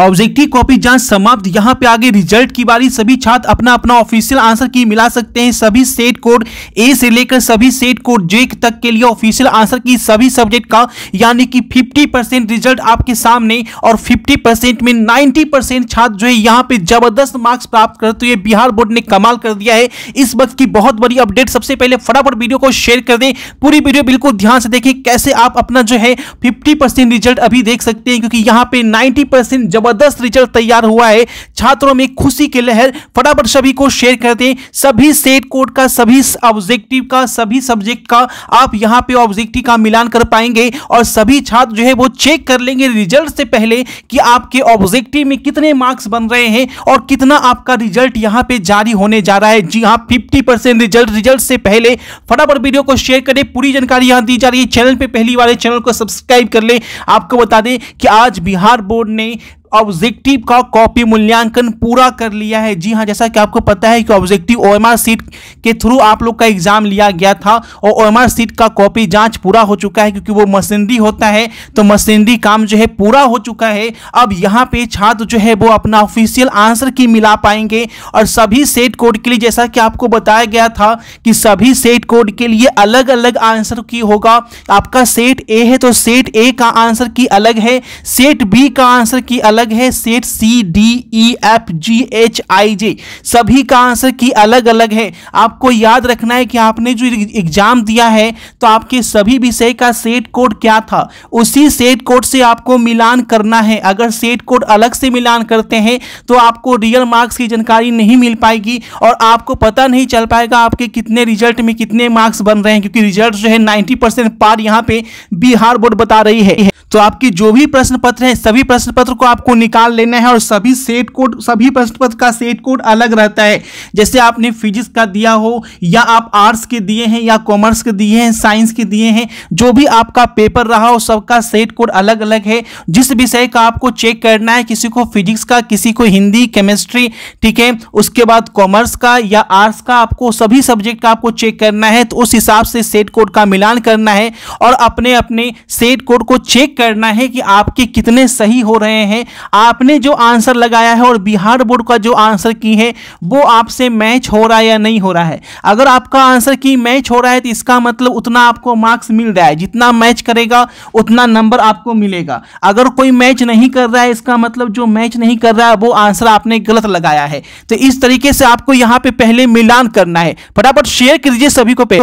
objective copy जांच समाप्त यहां पे आगे रिजल्ट की बारी सभी छात्र अपना अपना ऑफिशियल आंसर की मिला सकते हैं सभी सेट कोड ए से लेकर सभी सेट कोड जे तक के लिए ऑफिशियल आंसर की सभी सब्जेक्ट का यानी कि 50 परसेंट रिजल्ट आपके सामने और 50 परसेंट में 90 परसेंट छात्र जो है यहाँ पे जबरदस्त मार्क्स प्राप्त करते हुए बिहार बोर्ड ने कमाल कर दिया है इस वक्त की बहुत बड़ी अपडेट सबसे पहले फटाफट वीडियो को शेयर कर दें पूरी वीडियो बिल्कुल ध्यान से देखें कैसे आप अपना जो है फिफ्टी रिजल्ट अभी देख सकते हैं क्योंकि यहाँ पे नाइन्टी परसेंट जबरदस्त रिजल्ट तैयार हुआ है छात्रों में खुशी की लहर फटाफट सभी को शेयर करते हैं सभी सेट कोड का सभी ऑब्जेक्टिव का सभी सब्जेक्ट का आप यहाँ पे ऑब्जेक्टिव का मिलान कर पाएंगे और सभी छात्र जो है वो चेक कर लेंगे रिजल्ट से पहले कि आपके ऑब्जेक्टिव में कितने मार्क्स बन रहे हैं और कितना आपका रिजल्ट यहाँ पे जारी होने जा रहा है जी हाँ फिफ्टी परसेंट रिजल्ट रिजल्ट से पहले फटाफट वीडियो को शेयर करें पूरी जानकारी यहाँ दी जा रही है चैनल पे पहली बार चैनल को सब्सक्राइब कर ले आपको बता दें कि आज बिहार बोर्ड ने ऑब्जेक्टिव का कॉपी मूल्यांकन पूरा कर लिया है जी हाँ जैसा कि आपको पता है कि ऑब्जेक्टिव ओएमआर सीट के थ्रू आप लोग का एग्जाम लिया गया था और ओएमआर सीट का कॉपी जांच पूरा हो चुका है क्योंकि वो मशीनरी होता है तो मशीनरी काम जो है पूरा हो चुका है अब यहाँ पे छात्र जो है वो अपना ऑफिशियल आंसर की मिला पाएंगे और सभी सेट कोड के लिए जैसा कि आपको बताया गया था कि सभी सेट कोड के लिए अलग अलग आंसर की होगा आपका सेट ए है तो सेट ए का आंसर की अलग है सेट बी का आंसर की अलग अलग है set C D E F G H I J सभी का आंसर की अलग अलग है आपको याद रखना है कि आपने जो एग्जाम दिया है तो आपके सभी विषय का सेट कोड क्या था उसी सेट कोड से आपको मिलान करना है अगर सेट कोड अलग से मिलान करते हैं तो आपको रियल मार्क्स की जानकारी नहीं मिल पाएगी और आपको पता नहीं चल पाएगा आपके कितने रिजल्ट में कितने मार्क्स बन रहे हैं क्योंकि रिजल्ट जो है नाइन्टी परसेंट पार यहाँ पे बिहार बोर्ड बता रही है तो आपकी जो भी प्रश्न पत्र है सभी प्रश्न पत्र को आपको निकाल लेना है और सभी सेट कोड सभी प्रश्न पत्र का सेट कोड अलग रहता है जैसे आपने फिजिक्स का दिया हो या आप आर्ट्स के दिए हैं या कॉमर्स के दिए हैं साइंस के दिए हैं जो भी आपका पेपर रहा हो सबका सेट कोड अलग अलग है जिस विषय का आपको चेक करना है किसी को फिजिक्स का किसी को हिंदी केमिस्ट्री ठीक है उसके बाद कॉमर्स का या आर्ट्स का आपको सभी सब्जेक्ट का आपको चेक करना है तो उस हिसाब से सेट कोड का मिलान करना है और अपने अपने सेट कोड को चेक चेक करना है कि आपके कितने सही हो रहे हैं आपने जो आंसर लगाया है और बिहार बोर्ड का जो आंसर की है वो आपसे मैच हो रहा है या नहीं हो रहा है अगर आपका आंसर की मैच हो रहा है तो इसका मतलब उतना आपको मार्क्स मिल रहा है जितना मैच करेगा उतना नंबर आपको मिलेगा अगर कोई मैच नहीं कर रहा है इसका मतलब जो मैच नहीं कर रहा है वो आंसर आपने गलत लगाया है तो इस तरीके से आपको यहाँ पे पहले मिलान करना है फटाफट शेयर कर सभी को पे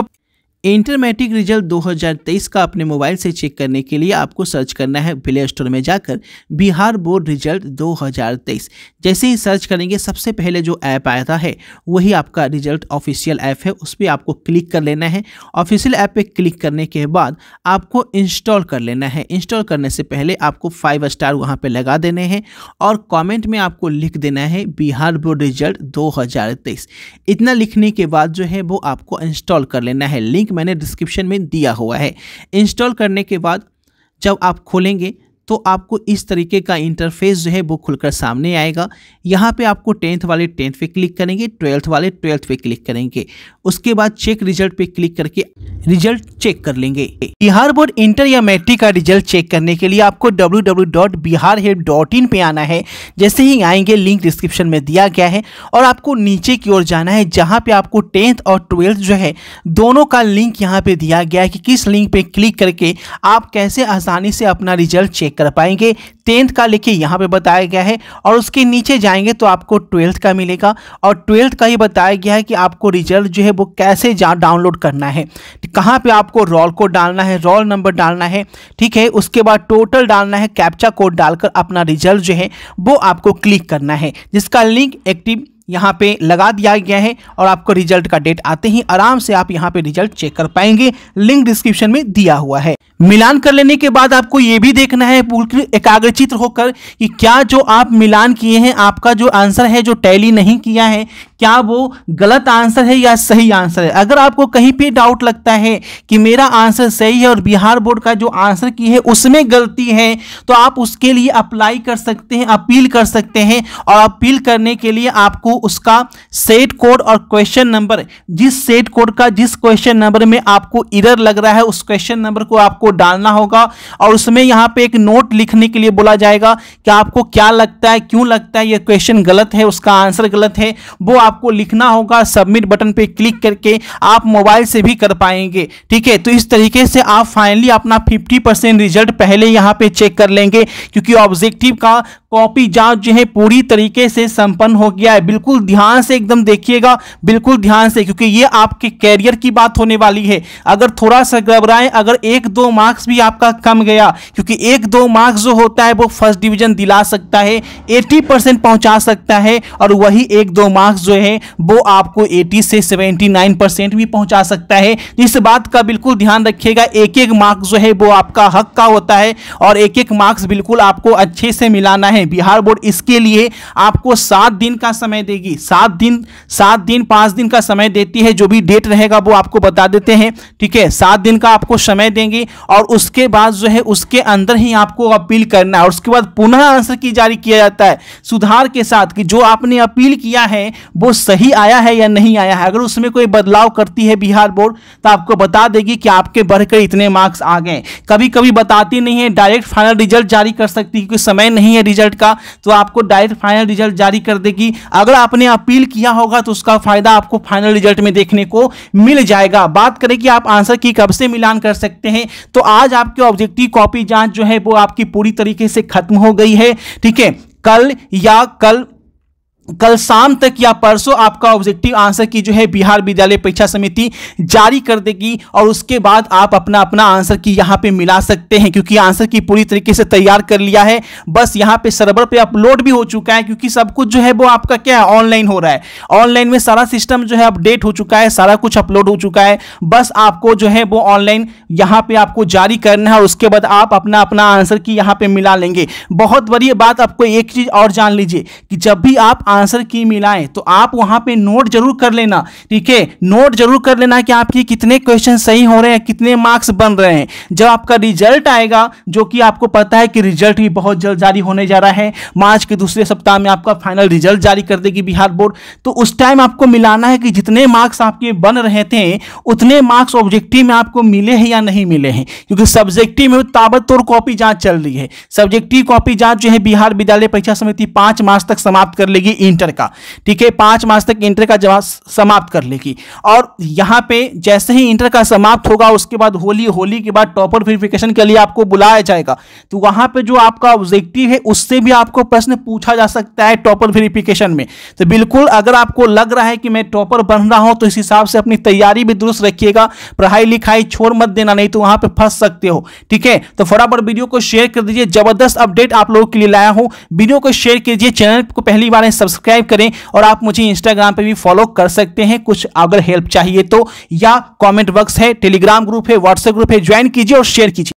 इंटर मैट्रिक रिजल्ट 2023 का अपने मोबाइल से चेक करने के लिए आपको सर्च करना है प्ले स्टोर में जाकर बिहार बोर्ड रिजल्ट 2023 जैसे ही सर्च करेंगे सबसे पहले जो ऐप आया है वही आपका रिजल्ट ऑफिशियल ऐप है उस पर आपको क्लिक कर लेना है ऑफिशियल ऐप पे क्लिक करने के बाद आपको इंस्टॉल कर लेना है इंस्टॉल करने से पहले आपको फाइव स्टार वहाँ पर लगा देने हैं और कॉमेंट में आपको लिख देना है बिहार बोर्ड रिजल्ट दो इतना लिखने के बाद जो है वो आपको इंस्टॉल कर लेना है लिंक मैंने डिस्क्रिप्शन में दिया हुआ है इंस्टॉल करने के बाद जब आप खोलेंगे तो आपको इस तरीके का इंटरफेस जो है वो खुलकर सामने आएगा यहाँ पे आपको टेंथ वाले टेंथ पे क्लिक करेंगे ट्वेल्थ वाले ट्वेल्थ पे क्लिक करेंगे उसके बाद चेक रिजल्ट पे क्लिक करके रिजल्ट चेक कर लेंगे बिहार बोर्ड इंटर या मैट्रिक का रिजल्ट चेक करने के लिए आपको इन पे आना है जैसे ही आएंगे लिंक डिस्क्रिप्शन में दिया गया है और आपको नीचे की ओर जाना है जहाँ पे आपको टेंथ और ट्वेल्थ जो है दोनों का लिंक यहाँ पे दिया गया है कि किस लिंक पे क्लिक करके आप कैसे आसानी से अपना रिजल्ट चेक कर पाएंगे टेंथ का देखिए यहाँ पे बताया गया है और उसके नीचे जाएंगे तो आपको ट्वेल्थ का मिलेगा और ट्वेल्थ का ही बताया गया है कि आपको रिजल्ट जो है वो कैसे डाउनलोड करना है कहाँ पे आपको रोल कोड डालना है रोल नंबर डालना है ठीक है उसके बाद टोटल डालना है कैप्चा कोड डालकर अपना रिजल्ट जो है वो आपको क्लिक करना है जिसका लिंक एक्टिव यहाँ पे लगा दिया गया है और आपको रिजल्ट का डेट आते ही आराम से आप यहाँ पे रिजल्ट चेक कर पाएंगे लिंक डिस्क्रिप्शन में दिया हुआ है मिलान कर लेने के बाद आपको ये भी देखना है बिल्कुल एकाग्रचित होकर कि क्या जो आप मिलान किए हैं आपका जो आंसर है जो टैली नहीं किया है क्या वो गलत आंसर है या सही आंसर है अगर आपको कहीं पे डाउट लगता है कि मेरा आंसर सही है और बिहार बोर्ड का जो आंसर की है उसमें गलती है तो आप उसके लिए अप्लाई कर सकते हैं अपील कर सकते हैं और अपील करने के लिए आपको उसका सेट कोड और क्वेश्चन नंबर जिस सेट कोड का जिस क्वेश्चन नंबर में आपको इरर लग रहा है उस क्वेश्चन नंबर को आपको आपको डालना होगा और उसमें यहाँ पे एक नोट लिखने के लिए बोला जाएगा कि आपको क्या लगता है क्यों लगता है ये क्वेश्चन गलत है उसका आंसर गलत है वो आपको लिखना होगा सबमिट बटन पर क्लिक करके आप मोबाइल से भी कर पाएंगे ठीक है तो इस तरीके से आप फाइनली अपना फिफ्टी रिजल्ट पहले यहाँ पे चेक कर लेंगे क्योंकि ऑब्जेक्टिव का कॉपी जांच जो है पूरी तरीके से संपन्न हो गया है बिल्कुल ध्यान से एकदम देखिएगा बिल्कुल ध्यान से क्योंकि ये आपके कैरियर की बात होने वाली है अगर थोड़ा सा घबराएं अगर एक दो मार्क्स भी आपका कम गया क्योंकि एक दो मार्क्स जो होता है वो फर्स्ट डिवीजन दिला सकता है एटी परसेंट पहुंचा सकता है और वही एक दो मार्क्स जो है वो आपको एटी से सेवेंटी नाइन परसेंट भी पहुँचा सकता है इस बात का बिल्कुल ध्यान रखिएगा एक एक मार्क्स जो है वो आपका हक का होता है और एक एक मार्क्स बिल्कुल आपको अच्छे से मिलाना है हैं बिहार बोर्ड इसके लिए आपको सात दिन का समय देगी सात दिन सात दिन पांच दिन का समय देती है जो भी डेट रहेगा वो आपको बता देते हैं ठीक है सात दिन का आपको समय देंगे और उसके बाद जो है उसके अंदर ही आपको अपील करना है और उसके बाद पुनः आंसर की जारी किया जाता है सुधार के साथ कि जो आपने अपील किया है वो सही आया है या नहीं आया है अगर उसमें कोई बदलाव करती है बिहार बोर्ड तो आपको बता देगी कि आपके बढ़कर इतने मार्क्स आ गए कभी कभी बताती नहीं है डायरेक्ट फाइनल रिजल्ट जारी कर सकती है क्योंकि समय नहीं है रिजल्ट गवर्नमेंट का तो आपको डायरेक्ट फाइनल रिजल्ट जारी कर देगी अगर आपने अपील किया होगा तो उसका फायदा आपको फाइनल रिजल्ट में देखने को मिल जाएगा बात करें कि आप आंसर की कब से मिलान कर सकते हैं तो आज आपकी ऑब्जेक्टिव कॉपी जांच जो है वो आपकी पूरी तरीके से खत्म हो गई है ठीक है कल या कल कल शाम तक या परसों आपका ऑब्जेक्टिव आंसर की जो है बिहार विद्यालय परीक्षा समिति जारी कर देगी और उसके बाद आप अपना अपना आंसर की यहाँ पे मिला सकते हैं क्योंकि आंसर की पूरी तरीके से तैयार कर लिया है बस यहाँ पे सर्वर पे अपलोड भी हो चुका है क्योंकि सब कुछ जो है वो आपका क्या है ऑनलाइन हो रहा है ऑनलाइन में सारा सिस्टम जो है अपडेट हो चुका है सारा कुछ अपलोड हो चुका है बस आपको जो है वो ऑनलाइन यहाँ पर आपको जारी करना है और उसके बाद आप अपना अपना आंसर की यहाँ पर मिला लेंगे बहुत बड़ी बात आपको एक चीज़ और जान लीजिए कि जब भी आप आंसर की मिलाएं तो आप वहां पे नोट जरूर कर लेना ठीक है नोट जरूर कर लेना कि आपके कितने क्वेश्चन सही हो रहे हैं कितने मार्क्स बन रहे हैं जब आपका रिजल्ट आएगा जो कि आपको पता है कि रिजल्ट भी बहुत जल्द जारी होने जा रहा है मार्च के दूसरे सप्ताह में आपका फाइनल रिजल्ट जारी कर देगी बिहार बोर्ड तो उस टाइम आपको मिलाना है कि जितने मार्क्स आपके बन रहे थे उतने मार्क्स ऑब्जेक्टिव में आपको मिले हैं या नहीं मिले हैं क्योंकि सब्जेक्टिव में ताबड़तोड़ कॉपी जांच चल रही है सब्जेक्टिव कॉपी जांच जो है बिहार विद्यालय परीक्षा समिति पांच मार्च तक समाप्त कर लेगी इंटर का ठीक है पांच मार्च तक इंटर का जवाब समाप्त कर लेगी और यहां पे जैसे ही इंटर का समाप्त होगा उसके बाद होली होली के बाद टॉपर वेरिफिकेशन के लिए आपको बुलाया जाएगा तो वहां पे जो आपका ऑब्जेक्टिव है उससे भी आपको प्रश्न पूछा जा सकता है टॉपर वेरिफिकेशन में तो बिल्कुल अगर आपको लग रहा है कि मैं टॉपर बन रहा हूं तो इस हिसाब से अपनी तैयारी भी दुरुस्त रखिएगा पढ़ाई लिखाई छोड़ मत देना नहीं तो वहां पर फंस सकते हो ठीक है तो फटाफट वीडियो को शेयर कर दीजिए जबरदस्त अपडेट आप लोगों के लिए लाया हूं वीडियो को शेयर कीजिए चैनल को पहली बार सब्सक्राइब सब्सक्राइब करें और आप मुझे इंस्टाग्राम पर भी फॉलो कर सकते हैं कुछ अगर हेल्प चाहिए तो या कॉमेंट बॉक्स है टेलीग्राम ग्रुप है व्हाट्सएप ग्रुप है ज्वाइन कीजिए और शेयर कीजिए